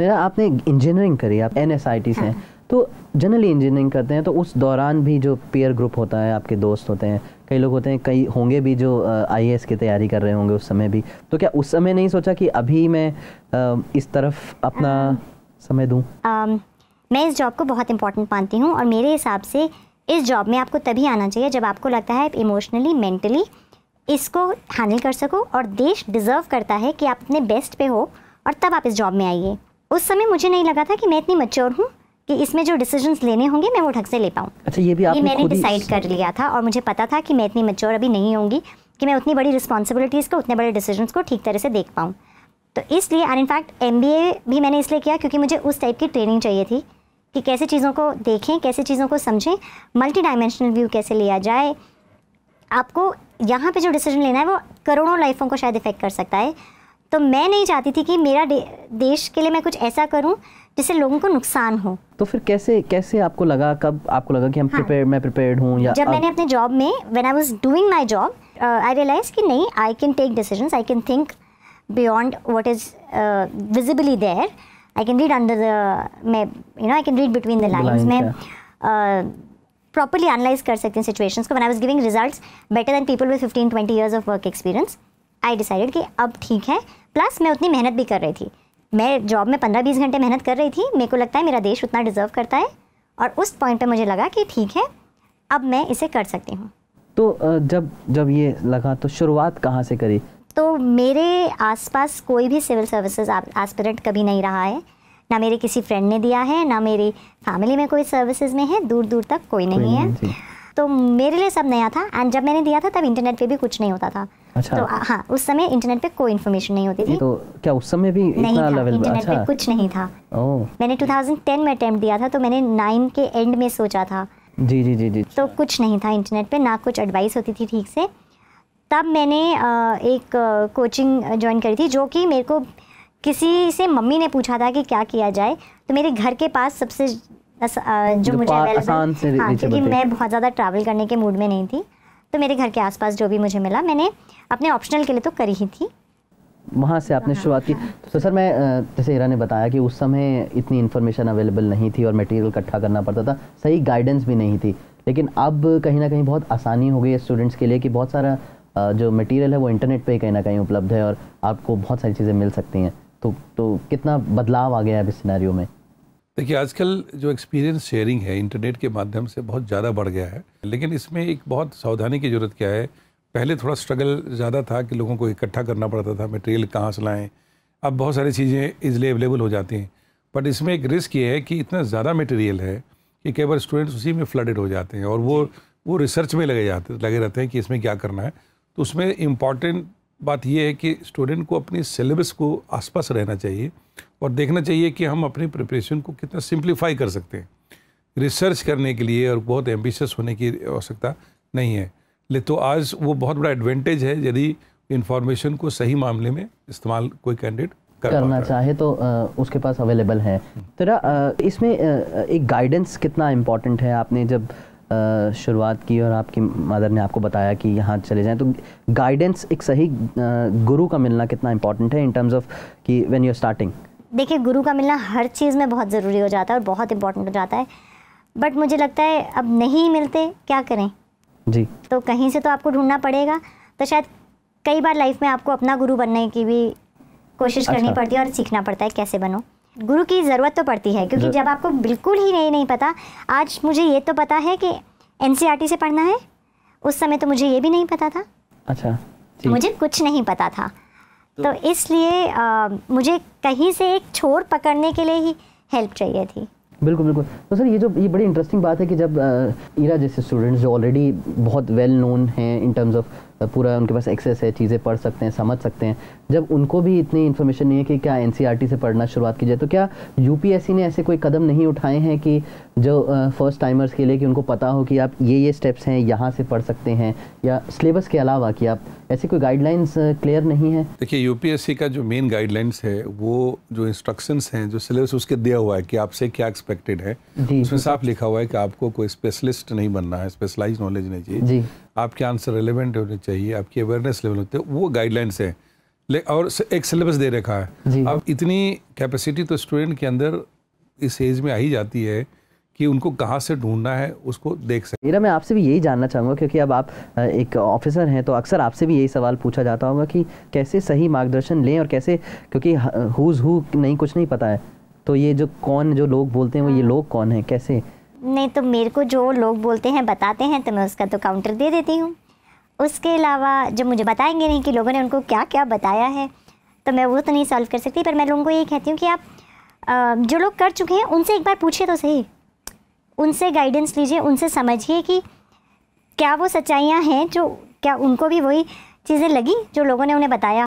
मेरा आपने इंजीनियरिंग करी आप एन एस आई टी से हैं हाँ। तो जनरली इंजीनियरिंग करते हैं तो उस दौरान भी जो पेयर ग्रुप होता है आपके दोस्त होते हैं कई लोग होते हैं कई होंगे भी जो आई की तैयारी कर रहे होंगे उस समय भी तो क्या उस समय नहीं सोचा कि अभी मैं इस तरफ अपना हाँ। समय दूँ मैं इस जॉब को बहुत इंपॉर्टेंट मानती हूँ और मेरे हिसाब से इस जॉब में आपको तभी आना चाहिए जब आपको लगता है इमोशनली मेंटली इसको हैंडल कर सको और देश डिज़र्व करता है कि आप अपने बेस्ट पे हो और तब आप इस जॉब में आइए उस समय मुझे नहीं लगा था कि मैं इतनी मच्योर हूँ कि इसमें जो डिसीजन लेने होंगे मैं वो ढंग से ले पाऊँ अच्छा ये भी आपने ये मैंने डिसाइड कर लिया था और मुझे पता था कि मैं इतनी मच्योर अभी नहीं होंगी कि मैं उतनी बड़ी रिस्पॉन्सिबिलिटीज़ को उतने बड़े डिसीजन को ठीक तरह से देख पाऊँ तो इसलिए एंड इनफैक्ट एम भी मैंने इसलिए किया क्योंकि मुझे उस टाइप की ट्रेनिंग चाहिए थी कि कैसे चीज़ों को देखें कैसे चीज़ों को समझें मल्टी डायमेंशनल व्यू कैसे लिया जाए आपको यहाँ पे जो डिसीजन लेना है वो करोड़ों लाइफों को शायद इफेक्ट कर सकता है तो मैं नहीं चाहती थी कि मेरा दे, देश के लिए मैं कुछ ऐसा करूं जिससे लोगों को नुकसान हो तो फिर कैसे कैसे आपको लगा कब आपको लगा कि हम हाँ, मैं प्रिपेयर्ड या जब आप... मैंने अपने जॉब में when I was doing my job I realise कि नहीं I can take decisions I can think beyond what is visibly there I can read under the मैं you know I can read between the lines मैं properly analyse uh, कर सकती हूँ situations को when I was giving results better than people with 15 20 years of work experience I decided कि अब ठीक है प्लस मैं उतनी मेहनत भी कर रही थी मैं जॉब में पंद्रह बीस घंटे मेहनत कर रही थी मेरे को लगता है मेरा देश उतना डिज़र्व करता है और उस पॉइंट पे मुझे लगा कि ठीक है अब मैं इसे कर सकती हूँ तो जब जब ये लगा तो शुरुआत कहाँ से करी तो मेरे आसपास कोई भी सिविल सर्विसेज एस्पिरेंट कभी नहीं रहा है ना मेरे किसी फ्रेंड ने दिया है ना मेरी फैमिली में कोई सर्विसेज में है दूर दूर तक कोई नहीं, कोई नहीं है तो मेरे लिए सब नया था एंड जब मैंने दिया था तब इंटरनेट पे भी कुछ नहीं होता था अच्छा तो हाँ उस समय इंटरनेट पे कोई इन्फॉर्मेशन नहीं होती थी तो क्या उस समय भी नहीं इतना लेवल इंटरनेट अच्छा। पे कुछ नहीं था ओ। मैंने 2010 में अटेम्प्ट दिया था तो मैंने नाइन के एंड में सोचा था जी जी जी जी तो कुछ नहीं था इंटरनेट पे ना कुछ एडवाइस होती थी ठीक से तब मैंने एक कोचिंग ज्वाइन करी थी जो कि मेरे को किसी से मम्मी ने पूछा था कि क्या किया जाए तो मेरे घर के पास सबसे जो, जो मुझे अवेलेबल हाँ क्योंकि मैं बहुत ज़्यादा ट्रैवल करने के मूड में नहीं थी तो मेरे घर के आसपास जो भी मुझे मिला मैंने अपने ऑप्शनल के लिए तो करी ही थी वहाँ से आपने हाँ। शुरुआत की तो सर मैं जैसे हीरा ने बताया कि उस समय इतनी इन्फॉर्मेशन अवेलेबल नहीं थी और मटेरियल इकट्ठा करना पड़ता था सही गाइडेंस भी नहीं थी लेकिन अब कहीं ना कहीं बहुत आसानी हो गई है स्टूडेंट्स के लिए कि बहुत सारा जो मटेरियल है वो इंटरनेट ही कहीं ना कहीं उपलब्ध है और आपको बहुत सारी चीज़ें मिल सकती हैं तो तो कितना बदलाव आ गया है अब इस सिनेरियो में देखिए आजकल जो एक्सपीरियंस शेयरिंग है इंटरनेट के माध्यम से बहुत ज़्यादा बढ़ गया है लेकिन इसमें एक बहुत सावधानी की ज़रूरत क्या है पहले थोड़ा स्ट्रगल ज़्यादा था कि लोगों को इकट्ठा करना पड़ता था मटेरियल कहाँ से लाएँ अब बहुत सारी चीज़ें इजली अवेलेबल हो जाती हैं बट इसमें एक रिस्क ये है कि इतना ज़्यादा मटेरियल है कि कई बार स्टूडेंट्स उसी में फ्लडेड हो जाते हैं और वो वो रिसर्च में लगे जाते लगे रहते हैं कि इसमें क्या करना है तो उसमें इम्पॉर्टेंट बात यह है कि स्टूडेंट को अपनी सिलेबस को आसपास रहना चाहिए और देखना चाहिए कि हम अपनी प्रिपरेशन को कितना सिंप्लीफाई कर सकते हैं रिसर्च करने के लिए और बहुत एम्बिशस होने की आवश्यकता नहीं है ले तो आज वो बहुत बड़ा एडवांटेज है यदि इन्फॉर्मेशन को सही मामले में इस्तेमाल कोई कैंडिडेट कर करना चाहे तो आ, उसके पास अवेलेबल है तेरा इसमें एक गाइडेंस कितना इम्पोर्टेंट है आपने जब शुरुआत की और आपकी मदर ने आपको बताया कि यहाँ चले जाएं तो गाइडेंस एक सही गुरु का मिलना कितना इम्पोर्टेंट है इन टर्म्स ऑफ कि व्हेन यू आर स्टार्टिंग देखिए गुरु का मिलना हर चीज़ में बहुत ज़रूरी हो जाता है और बहुत इम्पोर्टेंट हो जाता है बट मुझे लगता है अब नहीं मिलते क्या करें जी तो कहीं से तो आपको ढूंढना पड़ेगा तो शायद कई बार लाइफ में आपको अपना गुरु बनने की भी कोशिश अच्छा। करनी पड़ती है और सीखना पड़ता है कैसे बनो गुरु की ज़रूरत तो पड़ती है क्योंकि जब आपको बिल्कुल ही नहीं नहीं पता आज मुझे ये तो पता है कि एन e से पढ़ना है उस समय तो मुझे ये भी नहीं पता था अच्छा मुझे कुछ नहीं पता था तो, तो इसलिए मुझे कहीं से एक छोर पकड़ने के लिए ही हेल्प चाहिए थी बिल्कुल बिल्कुल तो सर ये जो ये बड़ी इंटरेस्टिंग बात है कि जब आ, ईरा जैसे स्टूडेंट्स जो ऑलरेडी बहुत वेल नोन हैं इन टर्म्स ऑफ पूरा उनके पास एक्सेस है चीज़ें पढ़ सकते हैं समझ सकते हैं जब उनको भी इतनी इन्फॉर्मेशन नहीं है कि क्या एन e से पढ़ना शुरुआत की जाए तो क्या यू ने ऐसे कोई कदम नहीं उठाए हैं कि जो फर्स्ट टाइमर्स के लिए कि उनको पता हो कि आप ये ये स्टेप्स हैं यहाँ से पढ़ सकते हैं या सिलेबस के अलावा कि आप ऐसी कोई गाइडलाइंस क्लियर नहीं है देखिए यू का जो मेन गाइडलाइंस है वो जो इंस्ट्रक्शंस हैं जो सिलेबस उसके दिया हुआ है कि आपसे क्या एक्सपेक्टेड है उसमें साफ लिखा हुआ है कि आपको कोई स्पेशलिस्ट नहीं बनना है स्पेशलाइज नॉलेज नहीं चाहिए आपके आंसर रिलेवेंट होने चाहिए आपकी अवेयरनेस लेवल होते वो गाइडलाइंस ले और एक सिलेबस दे रखा है अब इतनी कैपेसिटी तो स्टूडेंट के अंदर इस एज में आ ही जाती है कि उनको कहाँ से ढूंढना है उसको देख सकते मेरा मैं आपसे भी यही जानना चाहूँगा क्योंकि अब आप एक ऑफिसर हैं तो अक्सर आपसे भी यही सवाल पूछा जाता होगा कि कैसे सही मार्गदर्शन लें और कैसे क्योंकि हुज़ हु नहीं कुछ नहीं पता है तो ये जो कौन जो लोग बोलते हैं वो ये हाँ। लोग कौन हैं कैसे नहीं तो मेरे को जो लोग बोलते हैं बताते हैं तो मैं उसका तो काउंटर दे देती हूँ उसके अलावा जब मुझे बताएंगे नहीं कि लोगों ने उनको क्या क्या बताया है तो मैं वो तो नहीं सॉल्व कर सकती पर मैं लोगों को ये कहती हूँ कि आप जो लोग कर चुके हैं उनसे एक बार पूछिए तो सही उनसे गाइडेंस लीजिए उनसे समझिए कि क्या वो सच्चाइयाँ हैं जो क्या उनको भी वही चीज़ें लगी जो लोगों ने उन्हें बताया